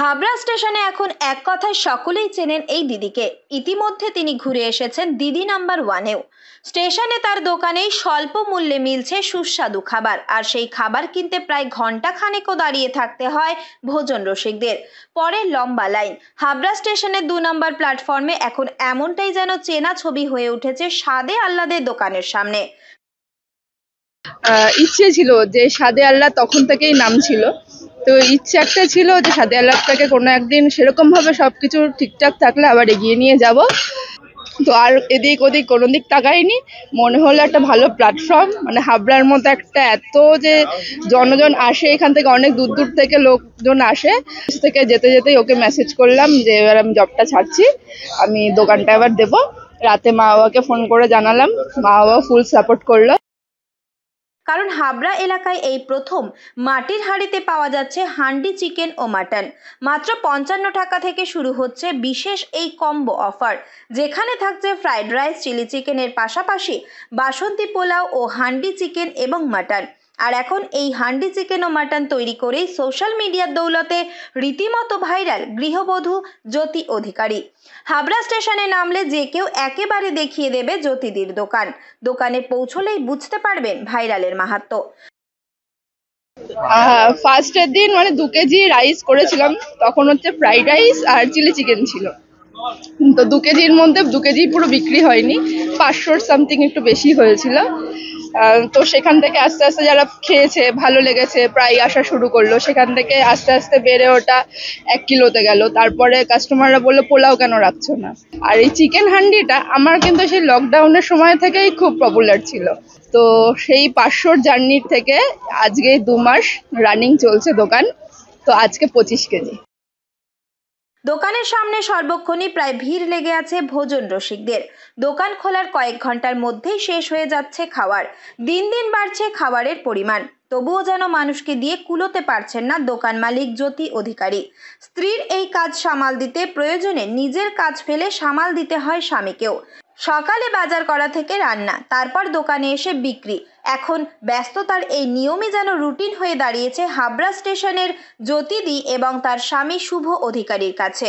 হাবড়া স্টেশনে এখন এক কথায় সকলেই চেনেন এই দিদিকে ইতিমধ্যে তিনি ঘুরে এসেছেন দিদি নাম্বার ওয়ানেও স্টেশনে তার দোকানেই স্বল্প মূল্যে মিলছে সুস্বাদু খাবার আর সেই খাবার কিনতে প্রায় ঘন্টা খানেকও দাঁড়িয়ে থাকতে হয় ভোজন রসিকদের পরে লম্বা লাইন হাবড়া স্টেশনের দু নম্বর প্ল্যাটফর্মে এখন এমনটাই যেন চেনা ছবি হয়ে উঠেছে সাদে আল্লাদের দোকানের সামনে ইচ্ছে ছিল যে সাদে আল্লাহ তখন থেকেই নাম ছিল তো ইচ্ছে একটা ছিল যে সাদিয়া লাভটাকে কোনো একদিন সেরকমভাবে সব কিছু ঠিকঠাক থাকলে আবার এগিয়ে নিয়ে যাব তো আর এদিক ওদিক কোনো দিক তাকাইনি মনে হলো একটা ভালো প্ল্যাটফর্ম মানে হাবড়ার মতো একটা এত যে জনজন আসে এখান থেকে অনেক দূর দূর থেকে লোকজন আসে থেকে যেতে যেতেই ওকে মেসেজ করলাম যে এবার আমি জবটা ছাড়ছি আমি দোকানটা এবার দেবো রাতে মা বাবাকে ফোন করে জানালাম মা বাবা ফুল সাপোর্ট করলো কারণ হাবড়া এলাকায় এই প্রথম মাটির হাঁড়িতে পাওয়া যাচ্ছে হান্ডি চিকেন ও মাটন মাত্র পঞ্চান্ন টাকা থেকে শুরু হচ্ছে বিশেষ এই কম্বো অফার যেখানে থাকছে ফ্রাইড রাইস চিলি চিকেনের পাশাপাশি বাসন্তী পোলাও ও হান্ডি চিকেন এবং মাটন আর এখন এই হান্ডি চিকেন ও মাটন তৈরি করেই সোশ্যাল মিডিয়ার দৌলতে রীতিমতো ভাইরাল গৃহবধূ জ্যোতি অধিকারী হাবড়া স্টেশনে নামলে যে কেউ একেবারে দেখিয়ে দেবে জ্যোতিদির দোকান দোকানে পৌঁছলেই বুঝতে পারবেন ভাইরালের মাহাত্ম ফার্স্টের দিন মানে দু কেজি রাইস করেছিলাম তখন হচ্ছে ফ্রাইড রাইস আর চিলি চিকেন ছিল তো দু কেজির মধ্যে দু কেজি পুরো বিক্রি হয়নি পাঁচশোর সামথিং একটু বেশি হয়েছিল তো সেখান থেকে আস্তে আস্তে যারা খেয়েছে ভালো লেগেছে প্রায় আসা শুরু করলো সেখান থেকে আস্তে আস্তে বেড়ে ওটা এক কিলোতে গেল তারপরে কাস্টমাররা বললো পোলাও কেন রাখছো না আর এই চিকেন হান্ডিটা আমার কিন্তু সেই লকডাউনের সময় থেকেই খুব পপুলার ছিল তো সেই পাঁচশোর জার্নির থেকে আজকে দু মাস রানিং চলছে দোকান তো আজকে পঁচিশ কেজি দোকানের সামনে সর্বক্ষণই প্রায় ভিড় লেগে আছে ভোজন রসিকদের দোকান খোলার কয়েক ঘন্টার মধ্যেই শেষ হয়ে যাচ্ছে খাওয়ার দিন দিন বাড়ছে খাবারের পরিমাণ তবুও যেন মানুষকে দিয়ে কুলোতে পারছেন না দোকান মালিক জ্যোতি অধিকারী স্ত্রীর এই কাজ সামাল দিতে প্রয়োজনে নিজের কাজ ফেলে সামাল দিতে হয় স্বামীকেও সকালে বাজার করা থেকে রান্না তারপর দোকানে এসে বিক্রি এখন ব্যস্ততার এই নিয়মে যেন রুটিন হয়ে দাঁড়িয়েছে হাবড়া স্টেশনের জ্যোতিদি এবং তার স্বামী শুভ অধিকারীর কাছে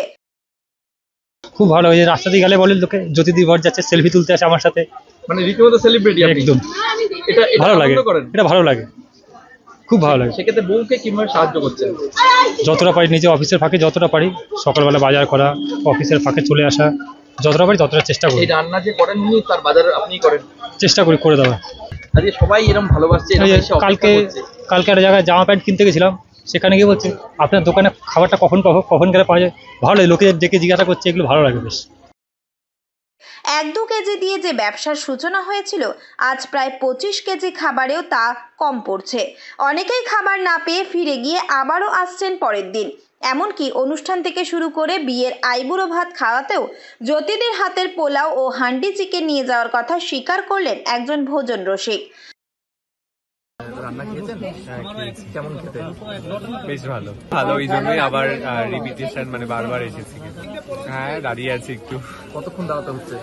খুব ভালো হয়েছে রাস্তা দিয়ে গেলে বলে লোকে জ্যোতিদি বর যাচ্ছে সেলফি তুলতে আসে আমার সাথে মানে রীতিমতো সেলিব্রিটি একদম এটা ভালো লাগে এটা ভালো লাগে খুব ভালো লাগে সেক্ষেত্রে বউকে কিভাবে সাহায্য করছেন যতটা পারি নিজে অফিসের ফাঁকে যতটা পারি সকালবেলা বাজার করা অফিসের ফাঁকে চলে আসা যতটা পারি ততটা চেষ্টা করি রান্না যে করেন উনি তার বাজার আপনি করেন চেষ্টা করি করে দেওয়ার আজকে সবাই এরকম ভালোবাসছে কালকে কালকে একটা জায়গায় জামা প্যান্ট কিনতে গেছিলাম সেখানে গিয়ে বলছে আপনার দোকানে খাবারটা কখন পাবো কখন গেলে পাওয়া যায় ভালো লাগে লোকে ডেকে জিজ্ঞাসা করছে এগুলো ভালো লাগে বেশ এক দু কেজি দিয়ে যে ব্যবসার সূচনা হয়েছিল আজ প্রায় পঁচিশ কেজি খাবারেও তা কম পড়ছে অনেকেই খাবার না পেয়ে ফিরে গিয়ে আবারও আসছেন পরের দিন এমনকি অনুষ্ঠান থেকে শুরু করে বিয়ের আইবুড়ো ভাত খাওয়াতেও জ্যোতিদের হাতের পোলাও ও হান্ডি চিকেন নিয়ে যাওয়ার কথা স্বীকার করলেন একজন ভোজন রসিক দাঁড়িয়ে আছি একটু কতক্ষণ হচ্ছে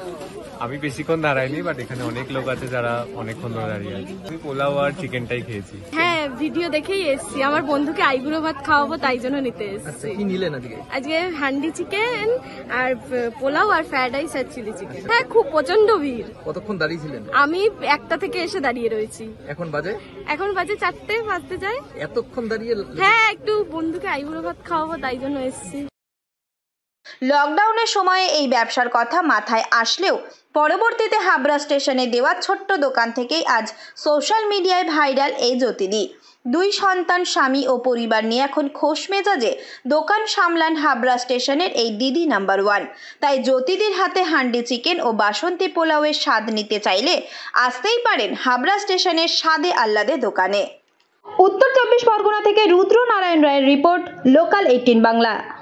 আমি বেশিক্ষণ দাঁড়াইনি বাট এখানে অনেক লোক আছে যারা অনেকক্ষণ ধরে দাঁড়িয়ে আছে আমি পোলাও আর চিকেনটাই খেয়েছি হ্যাঁ ভিডিও দেখেই এসেছি আমার বন্ধুকে আইবুড়ো ভাত খাওয়াবো তাই জন্য নিতে এসেছি আচ্ছা, কি নিলেন আজকে আজকে হান্ডি চিকেন আর পোলাও আর ফ্রাইড রাইস আর চিলি চিকেন হ্যাঁ খুব প্রচন্ড ভিড় কতক্ষণ দাঁড়িয়েছিলেন আমি একটা থেকে এসে দাঁড়িয়ে রয়েছি এখন বাজে এখন বাজে চারটে বাজতে যায় এতক্ষণ দাঁড়িয়ে হ্যাঁ একটু বন্ধুকে আইবুড়ো ভাত খাওয়াবো তাই জন্য এসেছি লকডাউনের সময়ে এই ব্যবসার কথা মাথায় আসলেও পরবর্তীতে হাবড়া স্টেশনে দেওয়া ছোট্ট দোকান থেকেই আজ সোশ্যাল মিডিয়ায় ভাইরাল এই জ্যোতিদি দুই সন্তান স্বামী ও পরিবার নিয়ে এখন খোশ মেজাজে দোকান সামলান হাবড়া স্টেশনের এই দিদি নাম্বার ওয়ান তাই জ্যোতিদির হাতে হান্ডি চিকেন ও বাসন্তী পোলাওয়ের স্বাদ নিতে চাইলে আসতেই পারেন হাবড়া স্টেশনের স্বাদে আহ্লাদে দোকানে উত্তর চব্বিশ পরগনা থেকে রুদ্র নারায়ণ রায়ের রিপোর্ট লোকাল এইটিন বাংলা